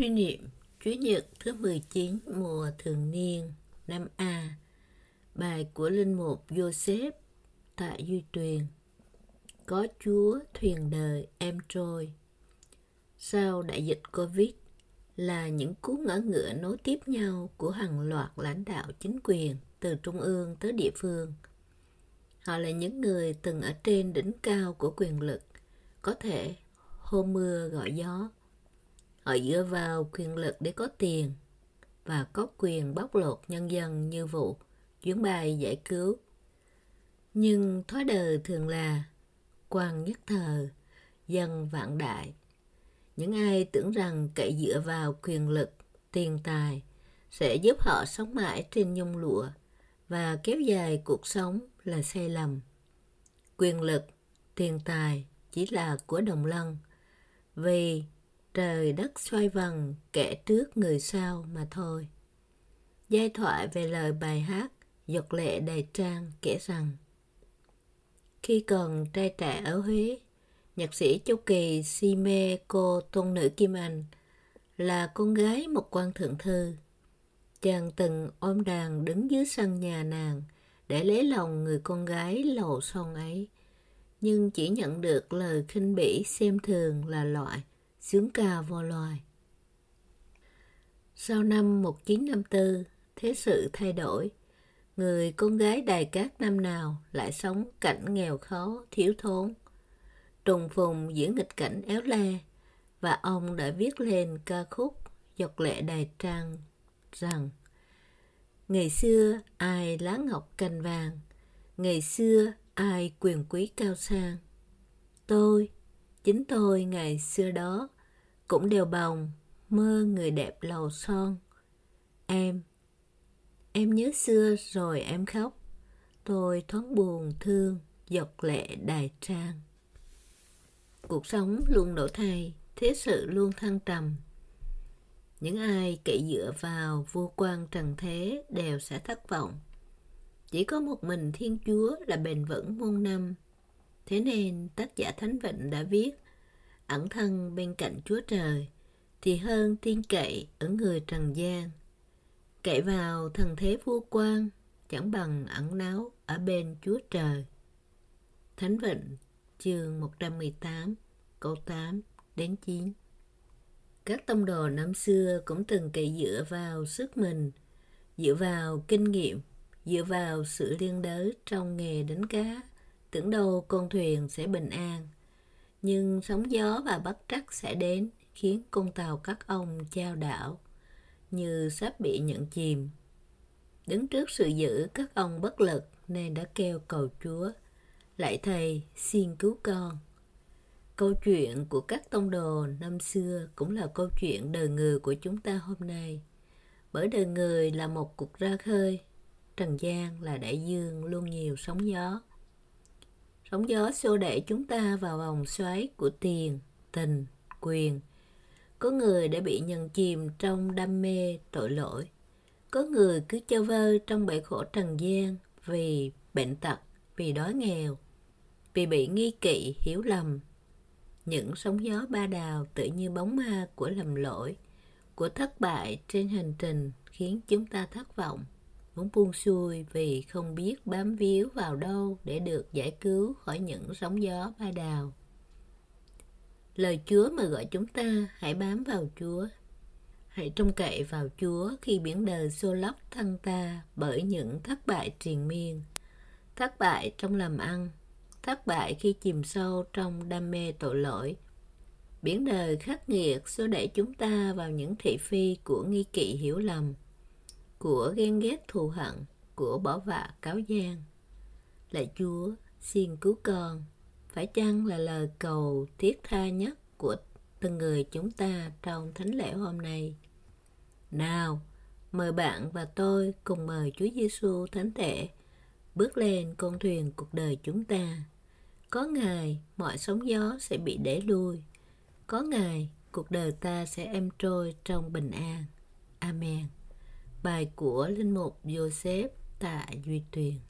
Suy niệm Chúa Nhật thứ 19 mùa thường niên năm A Bài của Linh Mục Joseph tại Duy Tuyền Có Chúa thuyền đời em trôi Sau đại dịch Covid là những cú ngỡ ngựa nối tiếp nhau của hàng loạt lãnh đạo chính quyền từ trung ương tới địa phương. Họ là những người từng ở trên đỉnh cao của quyền lực, có thể hôm mưa gọi gió, Họ dựa vào quyền lực để có tiền và có quyền bóc lột nhân dân như vụ chuyến bay giải cứu. Nhưng thói đời thường là quan nhất thờ, dân vạn đại. Những ai tưởng rằng cậy dựa vào quyền lực, tiền tài sẽ giúp họ sống mãi trên nhung lụa và kéo dài cuộc sống là sai lầm. Quyền lực, tiền tài chỉ là của đồng lân vì trời đất xoay vần kẻ trước người sau mà thôi giai thoại về lời bài hát giọt lệ đầy trang kể rằng khi còn trai trẻ ở huế nhạc sĩ châu kỳ si mê cô tôn nữ kim anh là con gái một quan thượng thư chàng từng ôm đàn đứng dưới sân nhà nàng để lấy lòng người con gái lầu son ấy nhưng chỉ nhận được lời khinh bỉ xem thường là loại sướng ca vò loài. Sau năm 1954, thế sự thay đổi. Người con gái đài cát năm nào lại sống cảnh nghèo khó, thiếu thốn. Trùng phùng giữa nghịch cảnh éo le và ông đã viết lên ca khúc Giọt lệ đài trang rằng Ngày xưa ai lá ngọc cành vàng, ngày xưa ai quyền quý cao sang. Tôi Chính tôi ngày xưa đó cũng đều bồng mơ người đẹp lầu son. Em, em nhớ xưa rồi em khóc. Tôi thoáng buồn thương, giọt lệ đài trang. Cuộc sống luôn đổi thay, thế sự luôn thăng trầm. Những ai cậy dựa vào vô quan trần thế đều sẽ thất vọng. Chỉ có một mình Thiên Chúa là bền vững muôn năm, Thế nên tác giả Thánh Vịnh đã viết Ẩn thân bên cạnh Chúa Trời thì hơn tin cậy ở người trần gian. Cậy vào thần thế vô quan chẳng bằng ẩn náu ở bên Chúa Trời. Thánh Vịnh, chương 118, câu 8 đến 9 Các tông đồ năm xưa cũng từng cậy dựa vào sức mình, dựa vào kinh nghiệm, dựa vào sự liên đới trong nghề đánh cá – tưởng đâu con thuyền sẽ bình an nhưng sóng gió và bất trắc sẽ đến khiến con tàu các ông chao đảo như sắp bị nhận chìm đứng trước sự giữ các ông bất lực nên đã kêu cầu chúa lại thầy xin cứu con câu chuyện của các tông đồ năm xưa cũng là câu chuyện đời người của chúng ta hôm nay bởi đời người là một cuộc ra khơi trần gian là đại dương luôn nhiều sóng gió sóng gió xô đẩy chúng ta vào vòng xoáy của tiền tình quyền có người đã bị nhận chìm trong đam mê tội lỗi có người cứ chơi vơ trong bể khổ trần gian vì bệnh tật vì đói nghèo vì bị nghi kỵ hiểu lầm những sóng gió ba đào tự như bóng ma của lầm lỗi của thất bại trên hành trình khiến chúng ta thất vọng muốn buông xuôi vì không biết bám víu vào đâu để được giải cứu khỏi những sóng gió ba đào. Lời Chúa mà gọi chúng ta hãy bám vào Chúa. Hãy trông cậy vào Chúa khi biển đời xô lóc thân ta bởi những thất bại triền miên, thất bại trong làm ăn, thất bại khi chìm sâu trong đam mê tội lỗi. Biển đời khắc nghiệt xô đẩy chúng ta vào những thị phi của nghi kỵ hiểu lầm, của ghen ghét thù hận của bỏ vạ cáo gian lạy chúa xin cứu con phải chăng là lời cầu thiết tha nhất của từng người chúng ta trong thánh lễ hôm nay nào mời bạn và tôi cùng mời chúa giêsu thánh thể bước lên con thuyền cuộc đời chúng ta có ngày mọi sóng gió sẽ bị để lui có ngày cuộc đời ta sẽ êm trôi trong bình an amen bài của linh mục Joseph Tạ Duy Tuyền